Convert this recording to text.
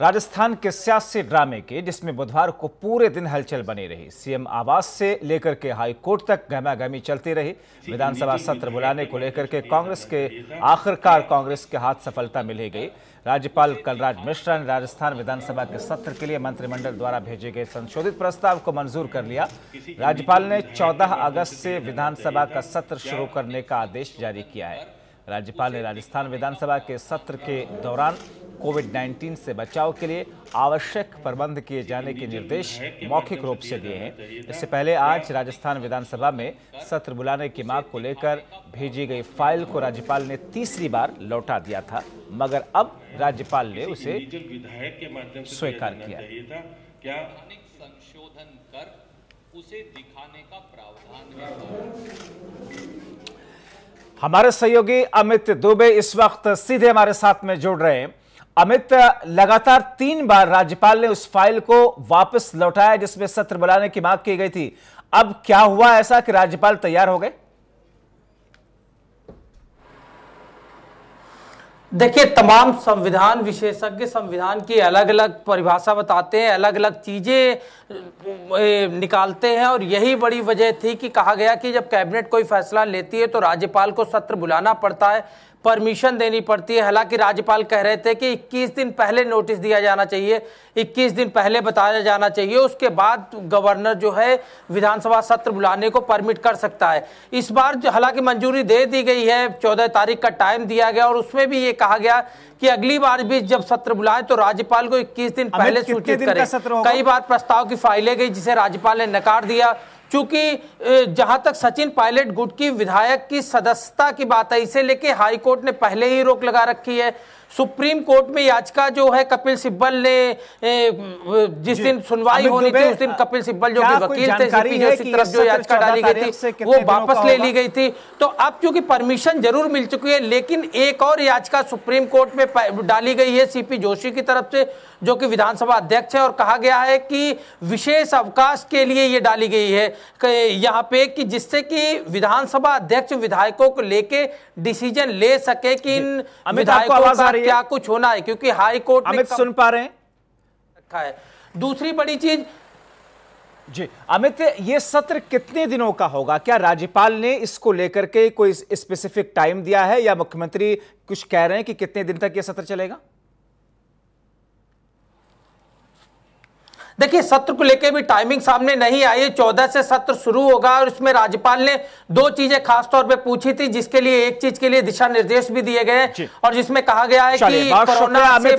राजस्थान के सियासी ड्रामे के जिसमें बुधवार को पूरे दिन हलचल बनी रही सीएम आवास से लेकर के हाईकोर्ट तक गहमागहमी चलती रही विधानसभा सत्र बुलाने को लेकर के कांग्रेस के आखिरकार कांग्रेस के हाथ सफलता ही गई राज्यपाल कलराज मिश्रा ने राजस्थान विधानसभा के सत्र के लिए मंत्रिमंडल द्वारा भेजे गए संशोधित प्रस्ताव को मंजूर कर लिया राज्यपाल ने चौदह अगस्त से विधानसभा का सत्र शुरू करने का आदेश जारी किया है राज्यपाल ने राजस्थान विधानसभा के सत्र के दौरान कोविड 19 से बचाव के लिए आवश्यक प्रबंध किए जाने के निर्देश मौखिक रूप से दिए हैं इससे पहले आज राजस्थान विधानसभा में सत्र बुलाने की मांग को लेकर भेजी गई फाइल को राज्यपाल ने तीसरी बार लौटा दिया था मगर अब राज्यपाल ने उसे स्वीकार किया संशोधन कर उसे दिखाने का प्रावधान हमारे सहयोगी अमित दुबे इस वक्त सीधे हमारे साथ में जुड़ रहे हैं अमित लगातार तीन बार राज्यपाल ने उस फाइल को वापस लौटाया जिसमें सत्र बुलाने की मांग की गई थी अब क्या हुआ ऐसा कि राज्यपाल तैयार हो गए देखिए तमाम संविधान विशेषज्ञ संविधान की अलग अलग परिभाषा बताते हैं अलग अलग चीज़ें निकालते हैं और यही बड़ी वजह थी कि कहा गया कि जब कैबिनेट कोई फैसला लेती है तो राज्यपाल को सत्र बुलाना पड़ता है परमिशन देनी पड़ती है हालांकि राज्यपाल कह रहे थे कि 21 दिन पहले नोटिस दिया जाना चाहिए 21 दिन पहले बताया जाना चाहिए उसके बाद गवर्नर जो है विधानसभा सत्र बुलाने को परमिट कर सकता है इस बार हालांकि मंजूरी दे दी गई है 14 तारीख का टाइम दिया गया और उसमें भी ये कहा गया कि अगली बार भी जब सत्र बुलाए तो राज्यपाल को 21 दिन पहले सूचित करें कई बार प्रस्ताव की फाइलें गई जिसे राज्यपाल ने नकार दिया चूंकि जहां तक सचिन पायलट गुट की विधायक की सदस्यता की बात है इसे लेके हाईकोर्ट ने पहले ही रोक लगा रखी है सुप्रीम कोर्ट में याचिका जो है कपिल सिब्बल ने जिस दिन सुनवाई होनी थी उस दिन कपिल सिब्बल जो वकील थे जो याचिका डाली गई थी वो वापस ले ली गई थी तो अब चूंकि परमिशन जरूर मिल चुकी है लेकिन एक और याचिका सुप्रीम कोर्ट में डाली गई है सीपी जोशी की तरफ से जो कि विधानसभा अध्यक्ष है और कहा गया है कि विशेष अवकाश के लिए ये डाली गई है यहाँ पे कि जिससे कि विधानसभा अध्यक्ष विधायकों को लेके डिसीजन ले सके कि इन विधायकों का क्या कुछ होना है क्योंकि हाई कोर्ट अमित सुन पा रहे हैं रखा है दूसरी बड़ी चीज जी अमित ये सत्र कितने दिनों का होगा क्या राज्यपाल ने इसको लेकर के कोई स्पेसिफिक टाइम दिया है या मुख्यमंत्री कुछ कह रहे हैं कि कितने दिन तक यह सत्र चलेगा देखिए सत्र को लेकर भी टाइमिंग सामने नहीं आई है चौदह से सत्र शुरू होगा और इसमें राज्यपाल ने दो चीजें खास तौर पे पूछी थी जिसके लिए एक चीज के लिए दिशा निर्देश भी दिए गए और जिसमें कहा गया है कि कोरोना